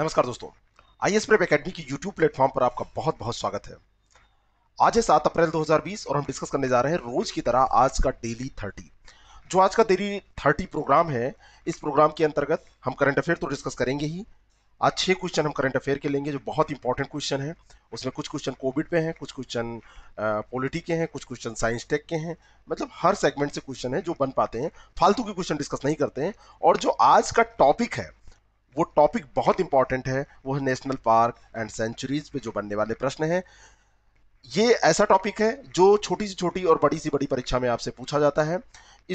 नमस्कार दोस्तों I S prep academy की यूट्यूब प्लेटफॉर्म पर आपका बहुत बहुत स्वागत है आज है सात अप्रैल 2020 और हम डिस्कस करने जा रहे हैं रोज की तरह आज का डेली थर्टी जो आज का डेली थर्टी प्रोग्राम है इस प्रोग्राम के अंतर्गत हम करंट अफेयर तो डिस्कस करेंगे ही आज छः क्वेश्चन हम करंट अफेयर के लेंगे जो बहुत इंपॉर्टेंट क्वेश्चन है उसमें कुछ क्वेश्चन कोविड पे हैं कुछ क्वेश्चन पॉलिटी के हैं कुछ क्वेश्चन साइंस टेक के हैं मतलब हर सेगमेंट से क्वेश्चन है जो बन पाते हैं फालतू के क्वेश्चन डिस्कस नहीं करते हैं और जो आज का टॉपिक है वो टॉपिक बहुत इंपॉर्टेंट है वो है नेशनल पार्क एंड सेंचुरीज पे जो बनने वाले प्रश्न हैं ये ऐसा टॉपिक है जो छोटी सी छोटी और बड़ी सी बड़ी परीक्षा में आपसे पूछा जाता है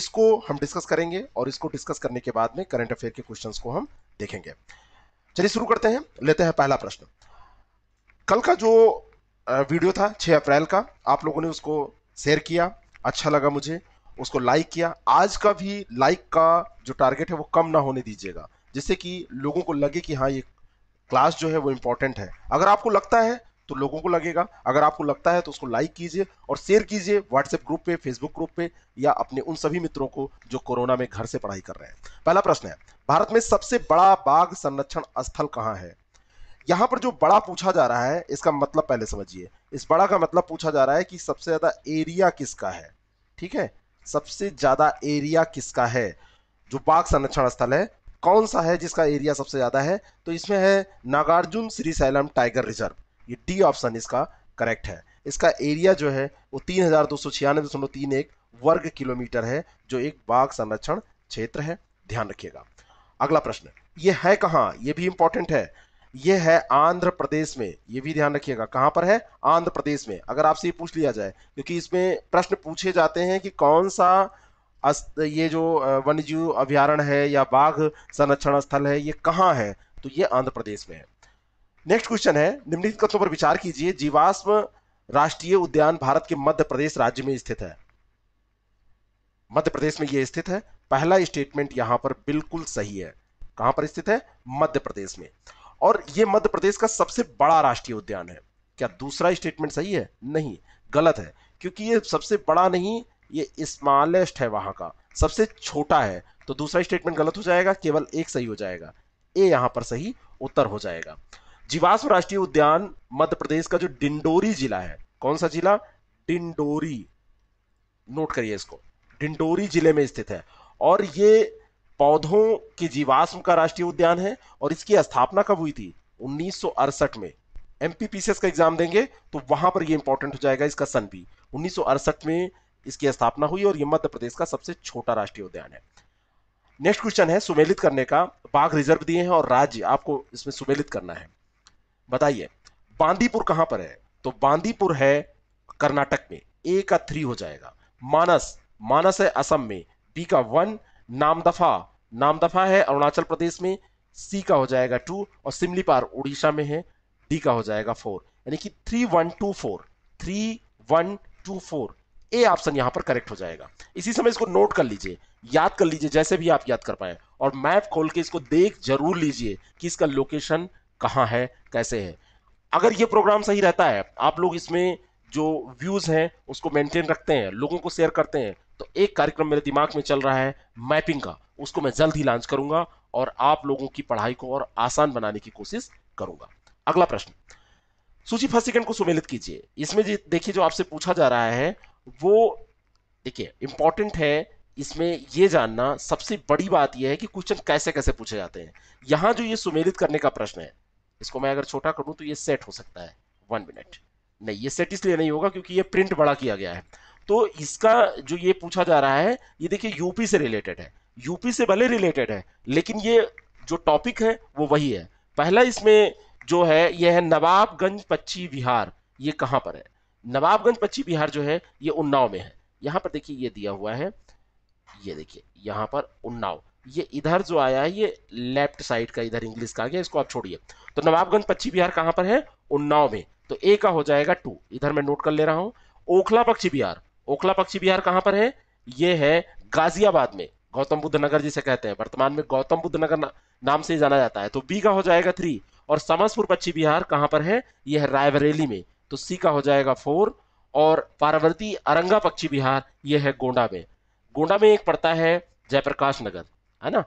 इसको हम डिस्कस करेंगे और इसको डिस्कस करने के बाद में करंट अफेयर के क्वेश्चन को हम देखेंगे चलिए शुरू करते हैं लेते हैं पहला प्रश्न कल का जो वीडियो था 6 अप्रैल का आप लोगों ने उसको शेयर किया अच्छा लगा मुझे उसको लाइक किया आज का भी लाइक का जो टारगेट है वो कम ना होने दीजिएगा जिससे कि लोगों को लगे कि हाँ ये क्लास जो है वो इम्पोर्टेंट है अगर आपको लगता है तो लोगों को लगेगा अगर आपको लगता है तो उसको लाइक कीजिए और शेयर कीजिए व्हाट्सएप ग्रुप पे फेसबुक ग्रुप पे या अपने उन सभी मित्रों को जो कोरोना में घर से पढ़ाई कर रहे हैं पहला प्रश्न है भारत में सबसे बड़ा बाघ संरक्षण स्थल कहाँ है यहाँ पर जो बड़ा पूछा जा रहा है इसका मतलब पहले समझिए इस बड़ा का मतलब पूछा जा रहा है कि सबसे ज्यादा एरिया किसका है ठीक है सबसे ज्यादा एरिया किसका है जो बाघ संरक्षण स्थल है कौन सा है जिसका एरिया सबसे ज़्यादा है तो इसमें है Nagarjuna Srisailam tiger reserve ये डी ऑप्शन इसका करेक्ट है इसका एरिया जो है वो तीन हज़ार एक वर्ग किलोमीटर है जो एक बाघ संरक्षण क्षेत्र है ध्यान रखिएगा अगला प्रश्न ये है कहाँ ये भी इंपॉर्टेंट है ये है आंध्र प्रदेश में ये भी ध्यान रखिएगा कहाँ पर है आंध्र प्रदेश में अगर आपसे ये पूछ लिया जाए क्योंकि इसमें प्रश्न पूछे जाते हैं कि कौन सा ये जो वन्य जीव अभ्यारण है या बाघ संरक्षण स्थल है ये कहाँ है तो ये आंध्र प्रदेश में है नेक्स्ट क्वेश्चन है निम्नलिखित कथनों पर विचार कीजिए जीवाश्म राष्ट्रीय उद्यान भारत के मध्य प्रदेश राज्य में स्थित है मध्य प्रदेश में यह स्थित है पहला स्टेटमेंट यहां पर बिल्कुल सही है कहां पर स्थित है मध्य प्रदेश में और यह मध्य प्रदेश का सबसे बड़ा राष्ट्रीय उद्यान है क्या दूसरा स्टेटमेंट सही है नहीं गलत है क्योंकि ये सबसे बड़ा नहीं ये स्मॉलेस्ट है वहां का सबसे छोटा है तो दूसरा स्टेटमेंट गलत हो जाएगा केवल एक सही हो जाएगा ए यहां पर सही उत्तर हो जाएगा जीवाश्म राष्ट्रीय उद्यान मध्य प्रदेश का जो डिंडोरी जिला है कौन सा जिला डिंडोरी नोट करिए इसको डिंडोरी जिले में स्थित है और ये पौधों के जीवाश्म का राष्ट्रीय उद्यान है और इसकी स्थापना कब हुई थी उन्नीस में एमपीपीसीएस का एग्जाम देंगे तो वहां पर ये इंपॉर्टेंट हो जाएगा इसका सन भी उन्नीस में इसकी स्थापना हुई और ये मध्य प्रदेश का सबसे छोटा राष्ट्रीय उद्यान है नेक्स्ट क्वेश्चन है सुमेलित करने का बाघ रिजर्व दिए हैं और राज्य आपको इसमें सुमेलित करना है बताइए बांदीपुर कहां पर है तो बांदीपुर है कर्नाटक में ए का थ्री हो जाएगा मानस मानस है असम में बी का वन नामदफा नामदफा है अरुणाचल प्रदेश में सी का हो जाएगा टू और सिमलीपार उड़ीसा में है डी का हो जाएगा फोर यानी कि three one two four three one two four A option यहां पर करेक्ट हो जाएगा इसी समय इसको नोट कर लीजिए याद कर लीजिए जैसे भी आप याद कर पाए और मैप खोल के इसको देख जरूर लीजिए कि इसका लोकेशन कहाँ है कैसे है अगर ये प्रोग्राम सही रहता है आप लोग इसमें जो व्यूज हैं उसको मेंटेन रखते हैं लोगों को शेयर करते हैं तो एक कार्यक्रम मेरे दिमाग में चल रहा है मैपिंग का उसको मैं जल्द ही लॉन्च करूंगा और आप लोगों की पढ़ाई को और आसान बनाने की कोशिश करूंगा अगला प्रश्न सूची फर्स्ट सेकंड को सुमेलित कीजिए इसमें देखिए जो आपसे पूछा जा रहा है वो देखिए इम्पॉर्टेंट है इसमें ये जानना सबसे बड़ी बात यह है कि क्वेश्चन कैसे कैसे पूछे जाते हैं यहाँ जो ये सुमेलित करने का प्रश्न है इसको मैं अगर छोटा करूँ तो ये सेट हो सकता है वन मिनट नहीं ये सेट इसलिए नहीं होगा क्योंकि ये प्रिंट बड़ा किया गया है तो इसका जो ये पूछा जा रहा है ये देखिए यूपी से रिलेटेड है यूपी से भले रिलेटेड है लेकिन ये जो टॉपिक है वो वही है पहला इसमें जो है यह है नवाबगंज पच्ची विहार ये कहाँ पर है नवाबगंज पच्ची बिहार जो है ये उन्नाव में है यहाँ पर देखिए ये दिया हुआ है ये देखिए यहाँ पर उन्नाव ये इधर जो आया है ये लेफ्ट साइड का इधर इंग्लिश का गया इसको आप छोड़िए तो नवाबगंज पक्षी बिहार कहाँ पर है उन्नाव में तो ए का हो जाएगा टू इधर मैं नोट कर ले रहा हूँ ओखला पक्षी बिहार ओखला पक्षी बिहार कहाँ पर है ये है गाजियाबाद में गौतम बुद्ध नगर जिसे कहते हैं वर्तमान में गौतम बुद्ध नगर नाम से जाना जाता है तो बी का हो जाएगा थ्री और समसपुर पक्षी बिहार कहाँ पर है यह है रायबरेली में तो सी का हो जाएगा फोर और पार्वती अरंगा पक्षी विहार यह है गोंडा में गोंडा में एक पड़ता है जयप्रकाश नगर है ना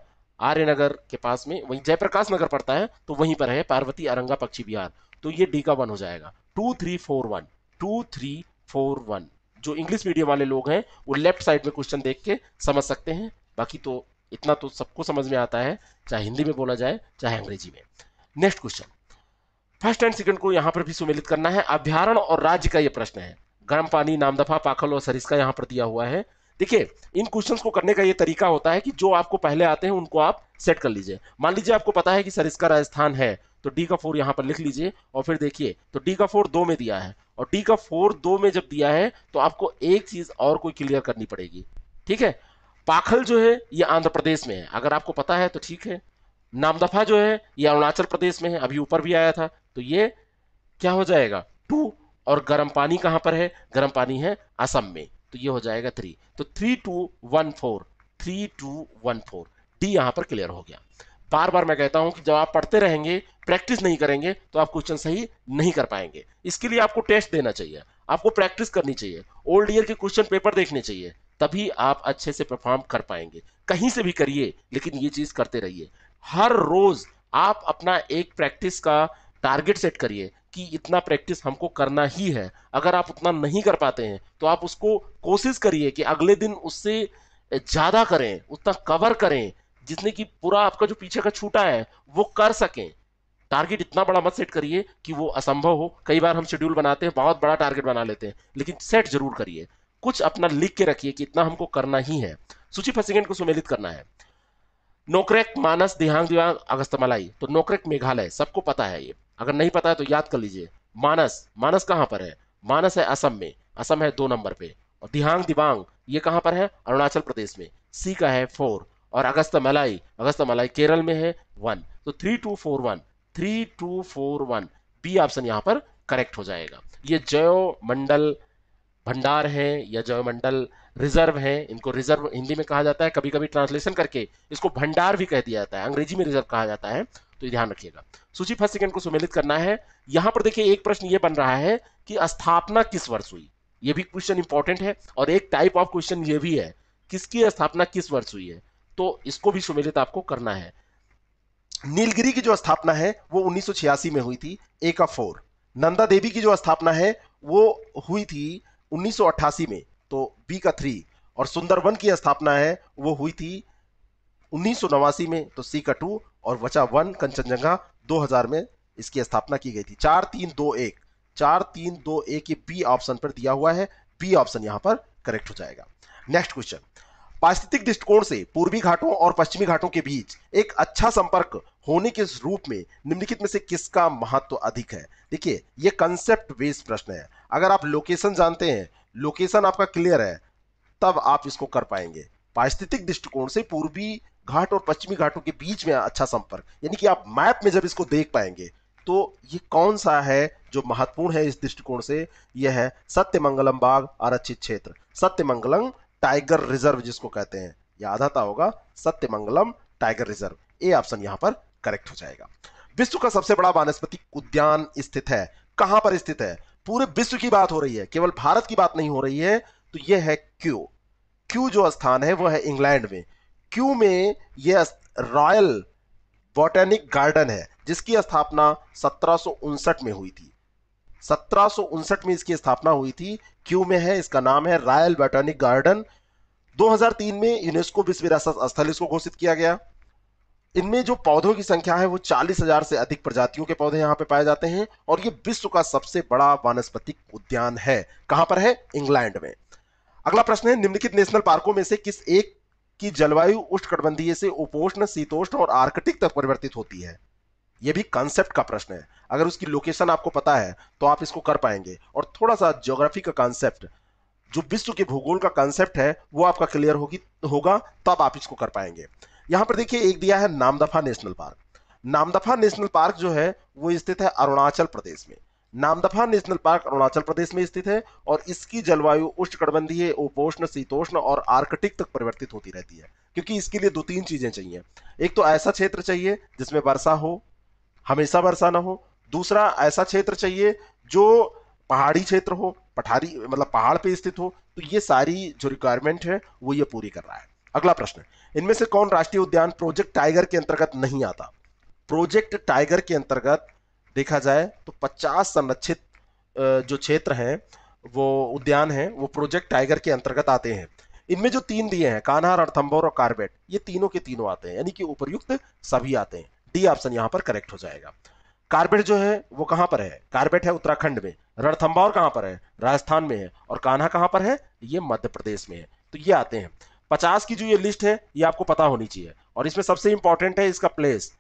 आर्य नगर के पास में वही जयप्रकाश नगर पड़ता है तो वहीं पर है पार्वती अरंगा पक्षी विहार तो ये डी का वन हो जाएगा two three four one two three four one जो इंग्लिश मीडियम वाले लोग हैं वो लेफ्ट साइड में क्वेश्चन देख के समझ सकते हैं बाकी तो इतना तो सबको समझ में आता है चाहे हिंदी में बोला जाए चाहे अंग्रेजी में next question first and second को यहाँ पर भी सुमेलित करना है अभ्यारण और राज्य का ये प्रश्न है गर्म पानी नामदफा पाखल और सरिस्का यहाँ पर दिया हुआ है देखिए इन क्वेश्चंस को करने का ये तरीका होता है कि जो आपको पहले आते हैं उनको आप सेट कर लीजिए मान लीजिए आपको पता है कि सर इसका राजस्थान है तो डी का फोर यहाँ पर लिख लीजिए और फिर देखिए तो डी का फोर दो में दिया है और डी का फोर दो में जब दिया है तो आपको एक चीज और कोई क्लियर करनी पड़ेगी ठीक है पाखल जो है ये आंध्र प्रदेश में है अगर आपको पता है तो ठीक है नामदफा जो है ये अरुणाचल प्रदेश में है अभी ऊपर भी आया था तो ये क्या हो जाएगा टू और गर्म पानी कहां पर है गर्म पानी है असम में तो ये हो जाएगा थ्री तो three two one four three two one four D यहां पर क्लियर हो गया बार बार मैं कहता हूं कि जब आप पढ़ते रहेंगे प्रैक्टिस नहीं करेंगे तो आप क्वेश्चन सही नहीं कर पाएंगे इसके लिए आपको टेस्ट देना चाहिए आपको प्रैक्टिस करनी चाहिए ओल्ड ईयर के क्वेश्चन पेपर देखने चाहिए तभी आप अच्छे से परफॉर्म कर पाएंगे कहीं से भी करिए लेकिन ये चीज करते रहिए हर रोज आप अपना एक प्रैक्टिस का टारगेट सेट करिए कि इतना प्रैक्टिस हमको करना ही है अगर आप उतना नहीं कर पाते हैं तो आप उसको कोशिश करिए कि अगले दिन उससे ज़्यादा करें उतना कवर करें जितने कि पूरा आपका जो पीछे का छूटा है वो कर सकें टारगेट इतना बड़ा मत सेट करिए कि वो असंभव हो कई बार हम शेड्यूल बनाते हैं बहुत बड़ा टारगेट बना लेते हैं लेकिन सेट जरूर करिए कुछ अपना लिख के रखिए कि इतना हमको करना ही है सूची फर्स्ट सेकेंड को सुमेलित करना है नोक्रेक मानस दिहांग दिवांग अगस्तमलाई तो नोक्रेक मेघालय सबको पता है ये अगर नहीं पता है तो याद कर लीजिए मानस मानस कहाँ पर है मानस है असम में असम है दो नंबर पे और दिहांग दिबांग ये कहाँ पर है अरुणाचल प्रदेश में सी का है फोर और अगस्त मलाई अगस्त मलाई केरल में है वन तो three two four one three two four one B option यहाँ पर करेक्ट हो जाएगा ये जयो मंडल भंडार है या जयो मंडल रिजर्व है इनको रिजर्व हिंदी में कहा जाता है कभी कभी ट्रांसलेशन करके इसको भंडार भी कह दिया जाता है अंग्रेजी में रिजर्व कहा जाता है तो ध्यान रखिएगा सूची फर्स्ट सेकंड को सुमेलित करना है यहां पर देखिए एक प्रश्न ये बन रहा है कि स्थापना किस वर्ष हुई ये भी क्वेश्चन इंपॉर्टेंट है और एक टाइप ऑफ क्वेश्चन ये भी है किसकी स्थापना किस वर्ष हुई है तो इसको भी सुमेलित आपको करना है नीलगिरी की जो स्थापना है वो उन्नीस में हुई थी एक ऑफ फोर नंदा देवी की जो स्थापना है वो हुई थी उन्नीस में तो बी का थ्री और सुंदरवन की स्थापना है वो हुई थी उन्नीस में तो सी का टू और बचा वन कंचनजंगा 2000 में इसकी स्थापना की गई थी चार तीन दो एक चार तीन दो एक ये बी ऑप्शन पर दिया हुआ है बी ऑप्शन यहां पर करेक्ट हो जाएगा नेक्स्ट क्वेश्चन पारिस्थितिक दृष्टिकोण से पूर्वी घाटों और पश्चिमी घाटों के बीच एक अच्छा संपर्क होने के रूप में निम्नलिखित में से किसका महत्व तो अधिक है देखिए ये कंसेप्ट बेस्ड प्रश्न है अगर आप लोकेशन जानते हैं लोकेशन आपका क्लियर है तब आप इसको कर पाएंगे पारिस्थितिक दृष्टिकोण से पूर्वी घाट और पश्चिमी घाटों के बीच में अच्छा संपर्क यानी कि आप मैप में जब इसको देख पाएंगे तो ये कौन सा है जो महत्वपूर्ण है इस दृष्टिकोण से यह है सत्यमंगलम बाग आरक्षित क्षेत्र सत्यमंगलम टाइगर रिजर्व जिसको कहते हैं याद आता होगा Sathyamangalam tiger reserve A option यहां पर करेक्ट हो जाएगा विश्व का सबसे बड़ा वनस्पति उद्यान स्थित है कहां पर स्थित है पूरे विश्व की बात हो रही है केवल भारत की बात नहीं हो रही है तो यह है क्यू क्यू जो स्थान है वह है इंग्लैंड में क्यू में यह रॉयल बॉटेनिक गार्डन है जिसकी स्थापना सत्रह में हुई थी सत्रह में इसकी स्थापना हुई थी क्यू में है इसका नाम है रॉयल बॉटेनिक गार्डन 2003 में यूनेस्को विश्व विरासत स्थल इसको घोषित किया गया इनमें जो पौधों की संख्या है वो चालीस हजार से अधिक प्रजातियों के पौधे यहाँ पे पाए जाते हैं और ये विश्व का सबसे बड़ा वानस्पतिक उद्यान है कहां पर है इंग्लैंड में अगला प्रश्न है निम्नलिखित नेशनल पार्कों में से किस एक की जलवायु उष्णकटिबंधीय से उपोष्ण शीतोष्ण और आर्कटिक तक परिवर्तित होती है यह भी कॉन्सेप्ट का प्रश्न है अगर उसकी लोकेशन आपको पता है तो आप इसको कर पाएंगे और थोड़ा सा ज्योग्राफी का कॉन्सेप्ट जो विश्व के भूगोल का कॉन्सेप्ट है वो आपका क्लियर होगी होगा तब आप इसको कर पाएंगे यहां पर देखिए एक दिया है Namdapha national park Namdapha national park जो है वो स्थित है अरुणाचल प्रदेश में नामदफा नेशनल पार्क अरुणाचल प्रदेश में स्थित है और इसकी जलवायु उष्णकटिबंधीय उपोष्ण शीतोष्ण और आर्कटिक तक परिवर्तित होती रहती है क्योंकि इसके लिए दो तीन चीजें चाहिए एक तो ऐसा क्षेत्र चाहिए जिसमें वर्षा हो हमेशा वर्षा ना हो दूसरा ऐसा क्षेत्र चाहिए जो पहाड़ी क्षेत्र हो पठारी मतलब पहाड़ पे स्थित हो तो ये सारी जो रिक्वायरमेंट है वो ये पूरी कर रहा है अगला प्रश्न इनमें से कौन राष्ट्रीय उद्यान प्रोजेक्ट टाइगर के अंतर्गत नहीं आता प्रोजेक्ट टाइगर के अंतर्गत देखा जाए तो 50 संरक्षित जो क्षेत्र हैं वो उद्यान हैं वो प्रोजेक्ट टाइगर के अंतर्गत आते हैं इनमें जो तीन दिए हैं कान्हा रणथम्बोर और कार्बेट ये तीनों के तीनों आते हैं यानी कि उपरयुक्त सभी आते हैं डी ऑप्शन यहाँ पर करेक्ट हो जाएगा कार्बेट जो है वो कहाँ पर है कार्बेट है उत्तराखंड में रणथम्बोर कहाँ पर है राजस्थान में है और कान्हा कहाँ पर है ये मध्य प्रदेश में है तो ये आते हैं पचास की जो ये लिस्ट है ये आपको पता होनी चाहिए और इसमें सबसे इंपॉर्टेंट है इसका प्लेस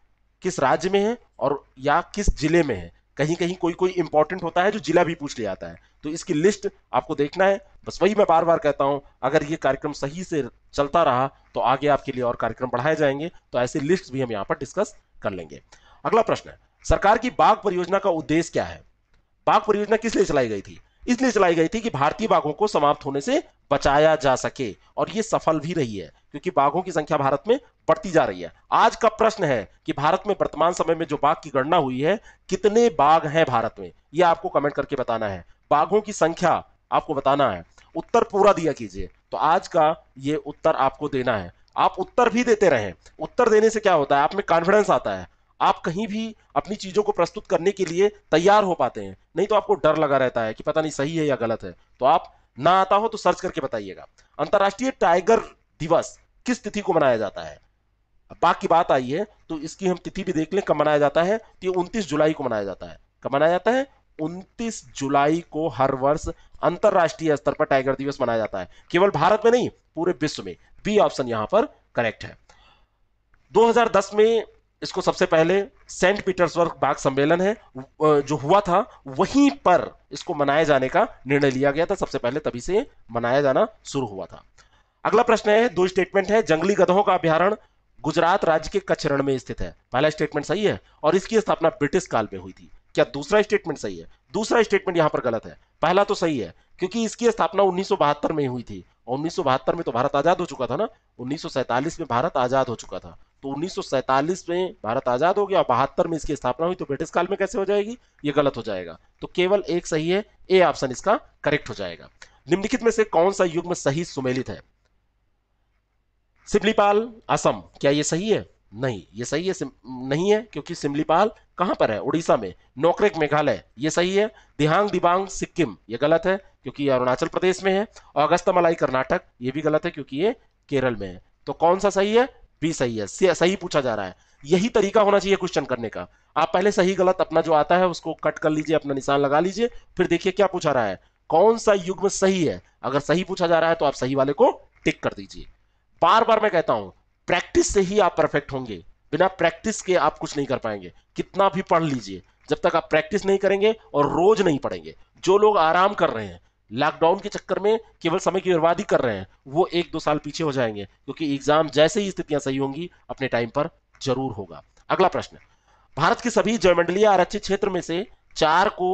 किस राज्य में है और या किस जिले में है कहीं कहीं कोई कोई इंपॉर्टेंट होता है जो जिला भी पूछ लिया जाता है तो इसकी लिस्ट आपको देखना है बस वही मैं बार बार कहता हूं अगर ये कार्यक्रम सही से चलता रहा तो आगे आपके लिए और कार्यक्रम बढ़ाए जाएंगे तो ऐसे लिस्ट भी हम यहाँ पर डिस्कस कर लेंगे अगला प्रश्न है सरकार की बाघ परियोजना का उद्देश्य क्या है बाघ परियोजना किस लिए चलाई गई थी इसलिए चलाई गई थी कि भारतीय बाघों को समाप्त होने से बचाया जा सके और ये सफल भी रही है क्योंकि बाघों की संख्या भारत में बढ़ती जा रही है आज का प्रश्न है कि भारत में वर्तमान समय में जो बाघ की गणना हुई है कितने बाघ हैं भारत में ये आपको कमेंट करके बताना है बाघों की संख्या आपको बताना है उत्तर पूरा दिया कीजिए तो आज का ये उत्तर आपको देना है आप उत्तर भी देते रहे उत्तर देने से क्या होता है आप में कॉन्फिडेंस आता है आप कहीं भी अपनी चीजों को प्रस्तुत करने के लिए तैयार हो पाते हैं नहीं तो आपको डर लगा रहता है कि पता नहीं सही है या गलत है तो आप ना आता हो तो सर्च करके बताइएगा अंतर्राष्ट्रीय टाइगर दिवस किस तिथि को मनाया जाता है बाकी बात आई है तो इसकी हम तिथि भी देख लें कब मनाया जाता है तो ये उनतीस जुलाई को मनाया जाता है कब मनाया जाता है 29 जुलाई को हर वर्ष अंतर्राष्ट्रीय स्तर पर टाइगर दिवस मनाया जाता है केवल भारत में नहीं पूरे विश्व में बी ऑप्शन यहां पर करेक्ट है 2010 में इसको सबसे पहले सेंट पीटर्सबर्ग बाग सम्मेलन है जो हुआ था वहीं पर इसको मनाए जाने का निर्णय लिया गया था सबसे पहले तभी से मनाया जाना शुरू हुआ था अगला प्रश्न है दो स्टेटमेंट है जंगली गधों का अभ्यारण गुजरात राज्य के कचरण में स्थित है पहला स्टेटमेंट सही है और इसकी स्थापना ब्रिटिश काल में हुई थी क्या दूसरा स्टेटमेंट सही है दूसरा स्टेटमेंट यहां पर गलत है पहला तो सही है क्योंकि इसकी स्थापना उन्नीस में हुई थी और 1972 में तो भारत आजाद हो चुका था ना 1947 में भारत आजाद हो चुका था तो 1947 में भारत आजाद हो गया बहत्तर में इसकी स्थापना हुई तो ब्रिटिश काल में कैसे हो जाएगी ये गलत हो जाएगा तो केवल एक सही है ए ऑप्शन इसका करेक्ट हो जाएगा निम्नलिखित में से कौन सा युग में सही सुमेलित है सिमलीपाल असम क्या ये सही है नहीं ये सही है नहीं है क्योंकि सिमलीपाल कहां पर है उड़ीसा में नौकरेक मेघालय ये सही है दिहांग दिबांग सिक्किम ये गलत है क्योंकि ये अरुणाचल प्रदेश में है अगस्त मलाई कर्नाटक ये भी गलत है क्योंकि ये केरल में है तो कौन सा सही है भी सही है सही पूछा जा रहा है यही तरीका होना चाहिए क्वेश्चन करने का आप पहले सही गलत अपना जो आता है उसको कट कर लीजिए अपना निशान लगा लीजिए फिर देखिए क्या पूछा रहा है कौन सा युग्म सही है अगर सही पूछा जा रहा है तो आप सही वाले को टिक कर दीजिए बार बार मैं कहता हूं प्रैक्टिस से ही आप परफेक्ट होंगे बिना प्रैक्टिस के आप कुछ नहीं कर पाएंगे कितना भी पढ़ लीजिए जब तक आप प्रैक्टिस नहीं करेंगे और रोज नहीं पढ़ेंगे जो लोग आराम कर रहे हैं लॉकडाउन के चक्कर में केवल समय की ही कर रहे हैं वो एक दो साल पीछे हो जाएंगे क्योंकि एग्जाम जैसे ही स्थितियां सही होंगी अपने टाइम पर जरूर होगा अगला प्रश्न भारत के सभी जयमंडलीय आरक्षित क्षेत्र में से चार को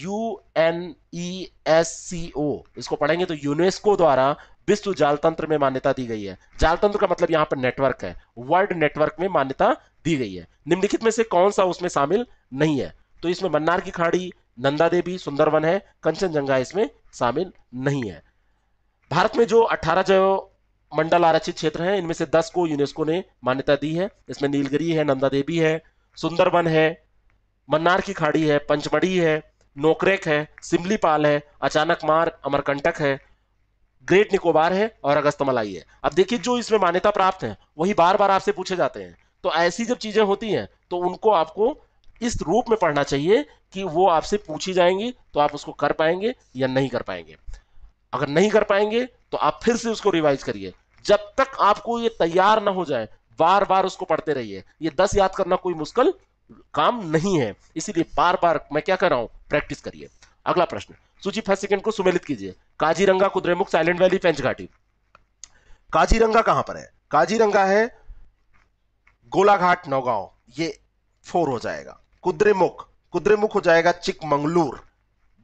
U N E S C O इसको पढ़ेंगे तो यूनेस्को द्वारा विश्व जालतंत्र में मान्यता दी गई है जालतंत्र का मतलब यहाँ पर नेटवर्क है वर्ल्ड नेटवर्क में मान्यता दी गई है निम्नलिखित में से कौन सा उसमें शामिल नहीं है तो इसमें मन्नार की खाड़ी नंदा देवी सुंदरवन है कंचनजंगा इसमें शामिल नहीं है भारत में जो 18 जो मंडल आरक्षित क्षेत्र हैं इनमें से 10 को यूनेस्को ने मान्यता दी है इसमें नीलगिरी है नंदा देवी है सुंदरबन है मन्नार की खाड़ी है पंचमढ़ी है नोकरेक है सिमलीपाल है अचानक मार अमरकंटक है ग्रेट निकोबार है और अगस्तमलाई है अब देखिए जो इसमें मान्यता प्राप्त है वही बार बार आपसे पूछे जाते हैं तो ऐसी जब चीजें होती हैं तो उनको आपको इस रूप में पढ़ना चाहिए कि वो आपसे पूछी जाएंगी तो आप उसको कर पाएंगे या नहीं कर पाएंगे अगर नहीं कर पाएंगे तो आप फिर से उसको रिवाइज करिए जब तक आपको ये तैयार ना हो जाए बार बार उसको पढ़ते रहिए ये दस याद करना कोई मुश्किल काम नहीं है इसीलिए बार बार मैं क्या कर रहा हूं प्रैक्टिस करिए अगला प्रश्न सूची फर्स्ट सेकेंड को सुमेलित कीजिए काजीरंगा कुद्रेमुख साइलेंट वैली पेंच घाटी काजीरंगा कहां पर है काजीरंगा है गोलाघाट नौगांव ये फोर हो जाएगा कुद्रेमुख कुद्रेमुख हो जाएगा चिकमंगलूर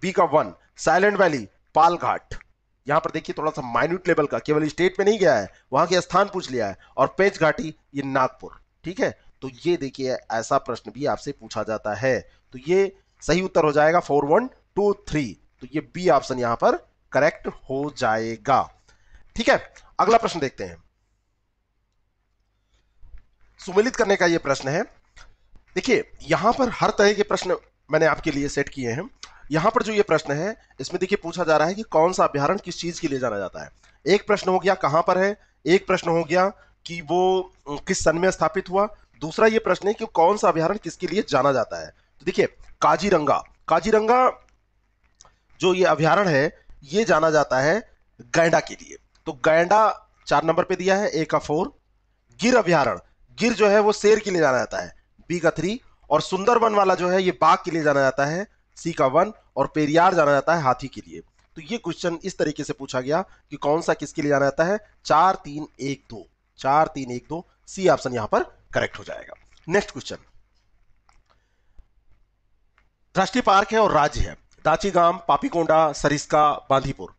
बी का वन साइलेंट वैली पालघाट यहां पर देखिए थोड़ा सा माइन्यूट लेवल का केवल स्टेट में नहीं गया है वहां के स्थान पूछ लिया है और पेच घाटी ये नागपुर ठीक है तो ये देखिए ऐसा प्रश्न भी आपसे पूछा जाता है तो ये सही उत्तर हो जाएगा फोर वन टू थ्री तो ये बी ऑप्शन यहां पर करेक्ट हो जाएगा ठीक है अगला प्रश्न देखते हैं सुमिलित करने का यह प्रश्न है देखिए यहाँ पर हर तरह के प्रश्न मैंने आपके लिए सेट किए हैं यहाँ पर जो ये प्रश्न है इसमें देखिए पूछा जा रहा है कि कौन सा अभ्यारण किस चीज के लिए जाना जाता है एक प्रश्न हो गया कहाँ पर है एक प्रश्न हो गया कि वो किस सन में स्थापित हुआ दूसरा ये प्रश्न है कि कौन सा अभ्यारण किसके लिए जाना जाता है तो देखिए काजीरंगा काजीरंगा जो ये अभ्यारण है ये जाना जाता है गैंडा के लिए तो गैंडा चार नंबर पे दिया है ए का फोर गिर अभ्यारण गिर जो है वो शेर के लिए जाना जाता है बी का थ्री और सुंदरवन वाला जो है ये बाघ के लिए जाना जाता है सी का वन और पेरियार जाना जाता है हाथी के लिए तो ये क्वेश्चन इस तरीके से पूछा गया कि कौन सा किसके लिए जाना जाता है चार तीन एक दो चार तीन एक दो सी ऑप्शन यहां पर करेक्ट हो जाएगा नेक्स्ट क्वेश्चन राष्ट्रीय पार्क है और राज्य है दाचीगाम पापीकोंडा सरिस्का बांधीपुर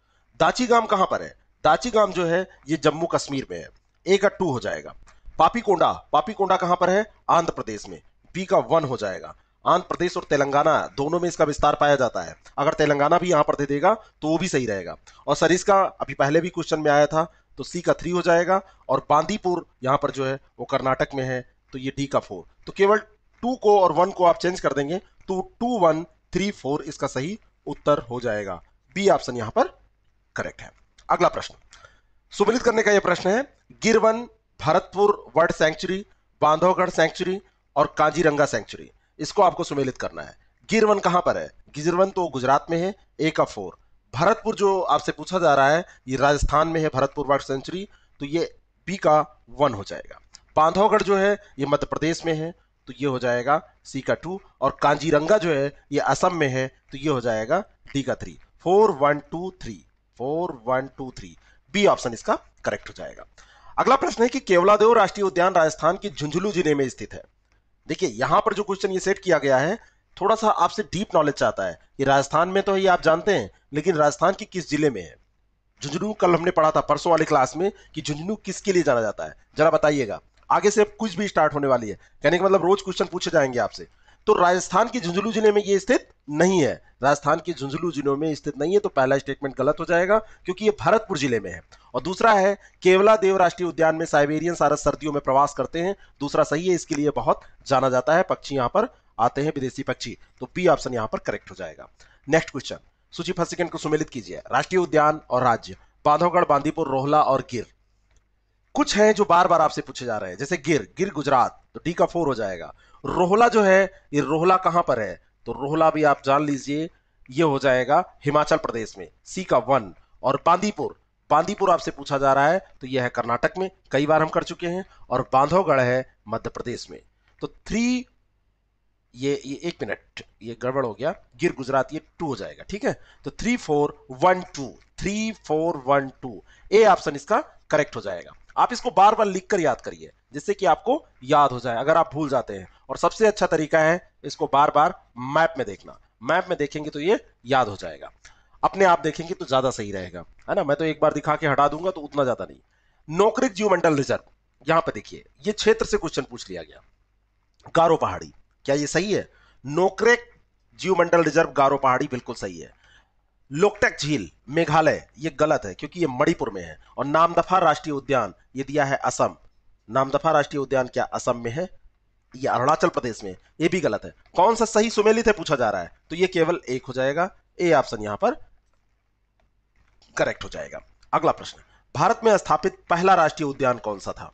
दाचीगाम कहां पर है दाचीगाम जो है ये जम्मू कश्मीर में है ए का टू हो जाएगा पापीकोंडा पापीकोंडा कहां पर है आंध्र प्रदेश में बी का वन हो जाएगा आंध्र प्रदेश और तेलंगाना दोनों में इसका विस्तार पाया जाता है अगर तेलंगाना भी यहां पर दे देगा तो वो भी सही रहेगा और सर इसका अभी पहले भी क्वेश्चन में आया था तो सी का थ्री हो जाएगा और बांदीपुर यहां पर जो है वो कर्नाटक में है तो ये डी का फोर तो केवल टू को और वन को आप चेंज कर देंगे तो टू वन थ्री फोर इसका सही उत्तर हो जाएगा बी ऑप्शन यहां पर करेक्ट है अगला प्रश्न सुमिलित करने का यह प्रश्न है गिरवन Bharatpur bird sanctuary Bandhavgarh sanctuary और कांजीरंगा सेंचुरी इसको आपको सुमेलित करना है गिरवन कहाँ पर है गिरवन तो गुजरात में है ए का फोर भरतपुर जो आपसे पूछा जा रहा है ये राजस्थान में है भरतपुर वर्ड सेंचुरी तो ये बी का वन हो जाएगा बांधवगढ़ जो है ये मध्य प्रदेश में है तो ये हो जाएगा सी का टू और कांजीरंगा जो है ये असम में है तो ये हो जाएगा डी का three four one two three four one two three B option इसका करेक्ट हो जाएगा अगला प्रश्न है कि केवलादेव राष्ट्रीय उद्यान राजस्थान के झुंझुनू जिले में स्थित है देखिए यहां पर जो क्वेश्चन ये सेट किया गया है थोड़ा सा आपसे डीप नॉलेज चाहता है ये राजस्थान में तो ये आप जानते हैं लेकिन राजस्थान के किस जिले में है झुंझुनू कल हमने पढ़ा था परसों वाली क्लास में कि झुंझुनू किसके लिए जाना जाता है जरा बताइएगा आगे से अब कुछ भी स्टार्ट होने वाली है कहने का मतलब रोज क्वेश्चन पूछे जाएंगे आपसे तो राजस्थान के झुंझुनू जिले में ये स्थित नहीं है राजस्थान के झुंझुनू जिलों में स्थित नहीं है तो पहला स्टेटमेंट गलत हो जाएगा क्योंकि ये भरतपुर जिले में है और दूसरा है केवला देव राष्ट्रीय उद्यान में साइबेरियन सारस सर्दियों में प्रवास करते हैं दूसरा सही है इसके लिए बहुत जाना जाता है पक्षी यहां पर आते हैं विदेशी पक्षी तो बी ऑप्शन यहां पर करेक्ट हो जाएगा नेक्स्ट क्वेश्चन सूची फर्स्ट सेकंड को सुमेलित कीजिए राष्ट्रीय उद्यान और राज्य बांधवगढ़ बांदीपुर रोहला और गिर कुछ हैं जो बार बार आपसे पूछे जा रहे हैं जैसे गिर गिर गुजरात तो डी का फोर हो जाएगा रोहला जो है ये रोहला कहां पर है तो रोहला भी आप जान लीजिए ये हो जाएगा हिमाचल प्रदेश में सी का वन और बांदीपुर बांदीपुर आपसे पूछा जा रहा है तो यह है कर्नाटक में कई बार हम कर चुके हैं और बांधवगढ़ है मध्य प्रदेश में तो थ्री ये ये एक मिनट ये गड़बड़ हो गया गिर गुजरात ये टू हो जाएगा ठीक है तो three four one two three four one two A option इसका करेक्ट हो जाएगा आप इसको बार बार लिखकर याद करिए जिससे कि आपको याद हो जाए अगर आप भूल जाते हैं और सबसे अच्छा तरीका है इसको बार बार मैप में देखना मैप में देखेंगे तो ये याद हो जाएगा अपने आप देखेंगे तो ज्यादा सही रहेगा है ना मैं तो एक बार दिखा के हटा दूंगा तो उतना ज्यादा नहीं नौकरिक जीवमंडल रिजर्व यहां पर देखिए ये क्षेत्र से क्वेश्चन पूछ लिया गया गारो पहाड़ी क्या ये सही है नोकरेक जीवमंडल रिजर्व गारो पहाड़ी बिल्कुल सही है लोकटेक झील मेघालय ये गलत है क्योंकि ये मणिपुर में है और नामदफा राष्ट्रीय उद्यान ये दिया है असम नामदफा राष्ट्रीय उद्यान क्या असम में है या अरुणाचल प्रदेश में ये भी गलत है कौन सा सही सुमेलित है पूछा जा रहा है तो ये केवल एक हो जाएगा ए ऑप्शन यहां पर करेक्ट हो जाएगा अगला प्रश्न भारत में स्थापित पहला राष्ट्रीय उद्यान कौन सा था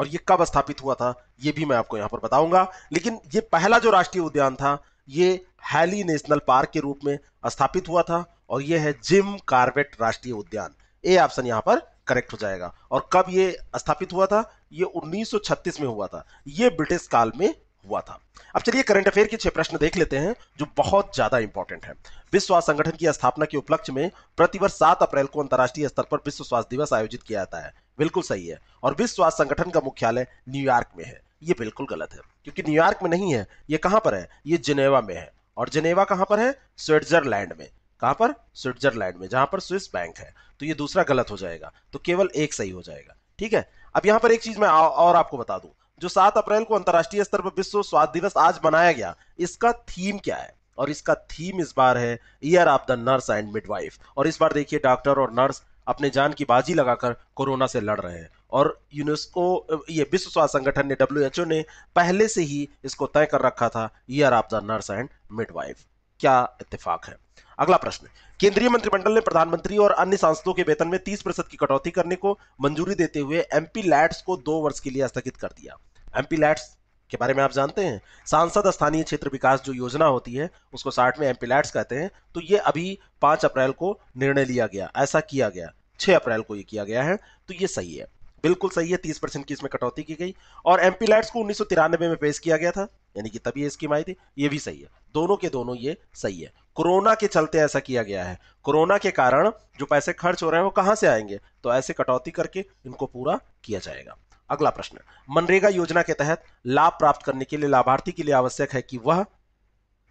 और ये कब स्थापित हुआ था ये भी मैं आपको यहां पर बताऊंगा लेकिन ये पहला जो राष्ट्रीय उद्यान था ये हैली नेशनल पार्क के रूप में स्थापित हुआ था और यह है जिम कार्बेट राष्ट्रीय उद्यान ए ऑप्शन यहां पर करेक्ट हो जाएगा और कब ये स्थापित हुआ था ये 1936 में हुआ था ये ब्रिटिश काल में हुआ था अब चलिए करंट अफेयर के छह प्रश्न देख लेते हैं जो बहुत ज्यादा इंपॉर्टेंट है विश्व स्वास्थ्य संगठन की स्थापना के उपलक्ष्य में प्रतिवर्ष सात अप्रैल को अंतर्राष्ट्रीय स्तर पर विश्व स्वास्थ्य दिवस आयोजित किया जाता है बिल्कुल सही है और विश्व स्वास्थ्य संगठन का मुख्यालय न्यूयॉर्क में है ये बिल्कुल गलत है क्योंकि न्यूयॉर्क में नहीं है ये कहां पर है ये जिनेवा में है और जिनेवा कहां पर है स्विट्जरलैंड में कहां पर स्विट्जरलैंड में जहां पर स्विस बैंक है तो ये दूसरा गलत हो जाएगा तो केवल एक सही हो जाएगा ठीक है अब यहां पर एक चीज मैं और आपको बता दू जो सात अप्रैल को अंतर्राष्ट्रीय स्तर पर विश्व स्वास्थ्य दिवस आज मनाया गया इसका थीम क्या है और इसका थीम इस बार है year of the nurse and midwife और इस बार देखिए डॉक्टर और नर्स अपने जान की बाजी लगाकर कोरोना से लड़ रहे हैं और यूनेस्को ये विश्व स्वास्थ्य संगठन ने डब्ल्यू ने पहले से ही इसको तय कर रखा था year of the nurse and midwife क्या इतफाक है अगला प्रश्न केंद्रीय मंत्रिमंडल ने प्रधानमंत्री और अन्य सांसदों के वेतन में 30 प्रतिशत की कटौती करने को मंजूरी देते हुए एमपी लैट्स को दो वर्ष के लिए स्थगित कर दिया एमपी लैट्स के बारे में आप जानते हैं सांसद स्थानीय क्षेत्र विकास जो योजना होती है उसको साठ में एमपी लैट्स कहते हैं तो ये अभी पांच अप्रैल को निर्णय लिया गया ऐसा किया गया छह अप्रैल को ये किया गया है तो ये सही है बिल्कुल सही है तीस परसेंट की इसमें कटौती की गई और एमपी लाइट्स को उन्नीस में पेश किया गया था यानी कि तभी स्कीम आई थी ये भी सही है दोनों के दोनों ये सही है कोरोना के चलते ऐसा किया गया है कोरोना के कारण जो पैसे खर्च हो रहे हैं वो कहां से आएंगे तो ऐसे कटौती करके इनको पूरा किया जाएगा अगला प्रश्न मनरेगा योजना के तहत लाभ प्राप्त करने के लिए लाभार्थी के लिए आवश्यक है कि वह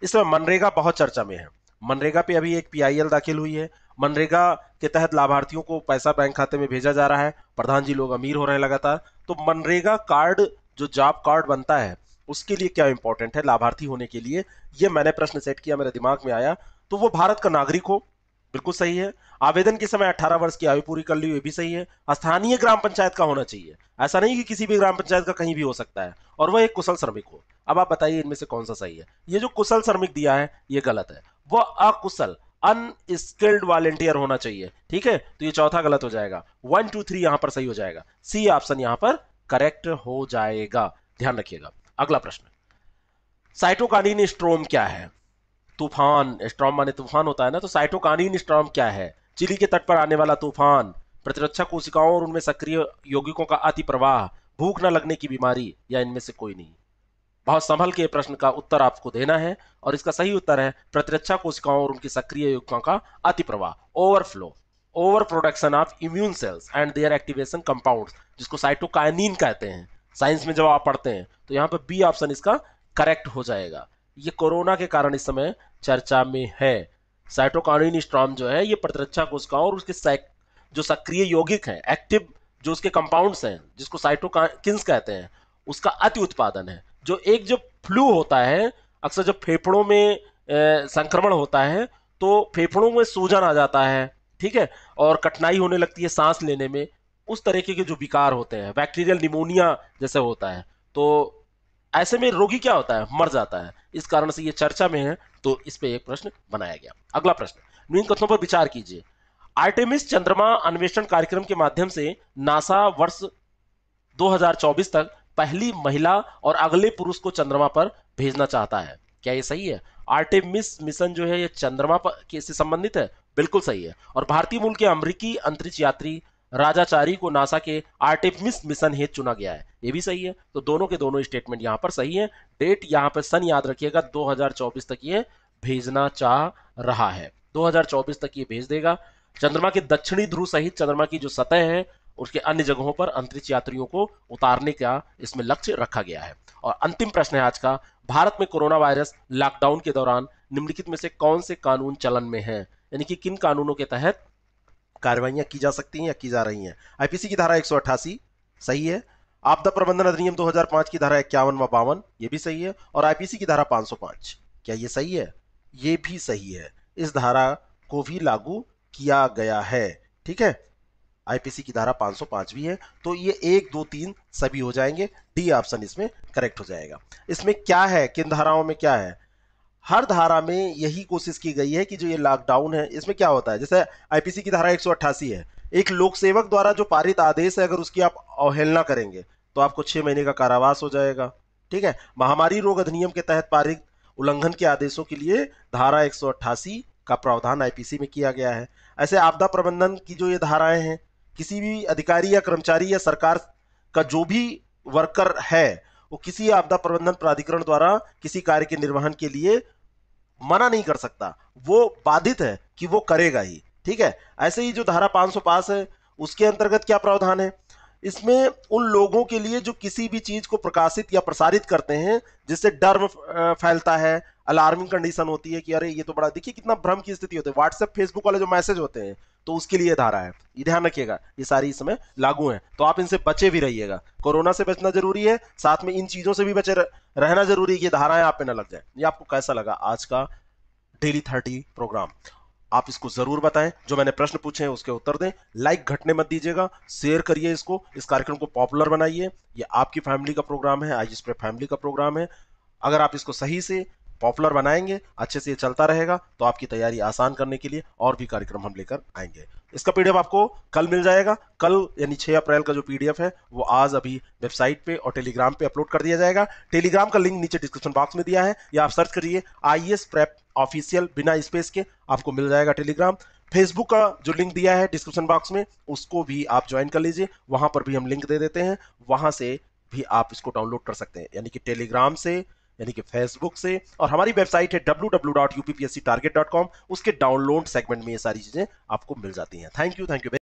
इसमें मनरेगा बहुत चर्चा में है मनरेगा पे अभी एक पीआईएल दाखिल हुई है मनरेगा के तहत लाभार्थियों को पैसा बैंक खाते में भेजा जा रहा है प्रधान जी लोग अमीर हो रहे हैं लगातार तो मनरेगा कार्ड जो जॉब कार्ड बनता है उसके लिए क्या इंपॉर्टेंट है लाभार्थी होने के लिए ये मैंने प्रश्न सेट किया मेरे दिमाग में आया तो वो भारत का नागरिक हो बिल्कुल सही है आवेदन के समय 18 वर्ष की आयु पूरी कर ली ये भी सही है स्थानीय ग्राम पंचायत का होना चाहिए ऐसा नहीं कि किसी भी ग्राम पंचायत का कहीं भी हो सकता है और वह एक कुशल श्रमिक हो अब आप बताइए इनमें से कौन सा सही है ये जो कुशल श्रमिक दिया है ये गलत है वह अकुशल अनस्किल्ड वॉलेंटियर होना चाहिए ठीक है तो ये चौथा गलत हो जाएगा वन टू थ्री यहां पर सही हो जाएगा सी ऑप्शन यहां पर करेक्ट हो जाएगा ध्यान रखिएगा अगला प्रश्न साइटोकानीन स्ट्रोम क्या है तूफान स्ट्रॉम माने तूफान होता है ना तो साइटोकानीन स्ट्रॉम क्या है चिली के तट पर आने वाला तूफान प्रतिरक्षा कोशिकाओं और उनमें सक्रिय यौगिकों का अति प्रवाह भूख न लगने की बीमारी या इनमें से कोई नहीं बहुत संभल के प्रश्न का उत्तर आपको देना है और इसका सही उत्तर है प्रतिरक्षा कोशिकाओं और उनकी सक्रिय युगों का अति प्रवाह overflow over production of immune cells and their activation compound जिसको साइटोकाइनिन कहते हैं साइंस में जब आप पढ़ते हैं तो यहाँ पर बी ऑप्शन इसका करेक्ट हो जाएगा ये कोरोना के कारण इस समय चर्चा में है साइटोकाइनिन स्ट्रॉम जो है ये प्रतिरक्षा कोशिकाओं और उसके जो सक्रिय यौगिक हैं एक्टिव जो उसके कंपाउंड्स हैं जिसको साइटोकिन्स कहते हैं उसका अति उत्पादन है जो एक जो फ्लू होता है अक्सर जब फेफड़ों में संक्रमण होता है तो फेफड़ों में सूजन आ जाता है ठीक है और कठिनाई होने लगती है सांस लेने में उस तरीके के जो विकार होते हैं बैक्टीरियल निमोनिया जैसे होता है तो ऐसे में रोगी क्या होता है मर जाता है इस कारण से ये चर्चा में है तो इस पे एक प्रश्न बनाया गया अगला प्रश्न निम्न कथनों पर विचार कीजिए आर्टेमिस चंद्रमा अन्वेषण कार्यक्रम के माध्यम से नासा वर्ष 2024 तक पहली महिला और अगले पुरुष को चंद्रमा पर भेजना चाहता है क्या ये सही है आर्टेमिस मिशन जो है ये चंद्रमा पर से संबंधित है बिल्कुल सही है और भारतीय मूल के अमरीकी अंतरिक्ष यात्री राजाचारी को नासा के आर्टेमिस मिशन हेतु चुना गया है ये भी सही है तो दोनों के दोनों स्टेटमेंट यहाँ पर सही है डेट यहाँ पर सन याद रखिएगा 2024 तक ये भेजना चाह रहा है 2024 तक ये भेज देगा चंद्रमा के दक्षिणी ध्रुव सहित चंद्रमा की जो सतह है उसके अन्य जगहों पर अंतरिक्ष यात्रियों को उतारने का इसमें लक्ष्य रखा गया है और अंतिम प्रश्न है आज का भारत में कोरोना वायरस लॉकडाउन के दौरान निम्नलिखित में से कौन से कानून चलन में है यानी कि किन कानूनों के तहत कार्रवाइयां की जा सकती हैं या की जा रही हैं आईपीसी की धारा एक सही है आपदा प्रबंधन अधिनियम 2005 की धारा इक्यावन व बावन ये भी सही है और आईपीसी की धारा 505 क्या ये सही है ये भी सही है इस धारा को भी लागू किया गया है ठीक है आईपीसी की धारा 505 भी है तो ये एक दो तीन सभी हो जाएंगे डी ऑप्शन इसमें करेक्ट हो जाएगा इसमें क्या है किन धाराओं में क्या है हर धारा में यही कोशिश की गई है कि जो ये लॉकडाउन है इसमें क्या होता है जैसे आईपीसी की धारा अट्ठासी है एक लोक सेवक द्वारा जो पारित आदेश है अगर उसकी आप अवहेलना करेंगे तो आपको छह महीने का कारावास हो जाएगा ठीक है महामारी रोग अधिनियम के तहत पारित उल्लंघन के आदेशों के लिए धारा 188 का प्रावधान आईपीसी में किया गया है ऐसे आपदा प्रबंधन की जो ये धाराएं हैं किसी भी अधिकारी या कर्मचारी या सरकार का जो भी वर्कर है वो किसी आपदा प्रबंधन प्राधिकरण द्वारा किसी कार्य के निर्वहन के लिए मना नहीं कर सकता वो बाधित है कि वो करेगा ही ठीक है ऐसे ही जो धारा पास है उसके अंतर्गत क्या प्रावधान है इसमें उन लोगों के लिए जो किसी भी चीज को प्रकाशित या प्रसारित करते हैं जिससे डर फैलता है अलार्मिंग कंडीशन होती है कि अरे ये तो बड़ा देखिए कितना भ्रम की स्थिति होती है व्हाट्सएप फेसबुक वाले जो मैसेज होते हैं तो उसके लिए धारा है ये ध्यान रखिएगा ये सारी इसमें लागू है तो आप इनसे बचे भी रहिएगा कोरोना से बचना जरूरी है साथ में इन चीजों से भी बचे रहना जरूरी है ये धाराएं आप पे ना लग जाए ये आपको कैसा लगा आज का डेली थर्टी प्रोग्राम आप इसको जरूर बताएं जो मैंने प्रश्न पूछे हैं उसके उत्तर दें लाइक घटने मत दीजिएगा शेयर करिए इसको इस कार्यक्रम को पॉपुलर बनाइए ये आपकी फैमिली का प्रोग्राम है आज इस पर फैमिली का प्रोग्राम है अगर आप इसको सही से पॉपुलर बनाएंगे अच्छे से ये चलता रहेगा तो आपकी तैयारी आसान करने के लिए और भी कार्यक्रम हम लेकर आएंगे इसका पीडीएफ आपको कल मिल जाएगा कल यानी 6 अप्रैल का जो पीडीएफ है वो आज अभी वेबसाइट पे और टेलीग्राम पे अपलोड कर दिया जाएगा टेलीग्राम का लिंक नीचे डिस्क्रिप्शन बॉक्स में दिया है या आप सर्च करिए आई एस प्रेप ऑफिशियल बिना स्पेस के आपको मिल जाएगा टेलीग्राम फेसबुक का जो लिंक दिया है डिस्क्रिप्शन बॉक्स में उसको भी आप ज्वाइन कर लीजिए वहां पर भी हम लिंक दे देते हैं वहां से भी आप इसको डाउनलोड कर सकते हैं यानी कि टेलीग्राम से यानी कि फेसबुक से और हमारी वेबसाइट है डब्ल्यू उसके डाउनलोड सेगमेंट में ये सारी चीजें आपको मिल जाती हैं थैंक यू थैंक यू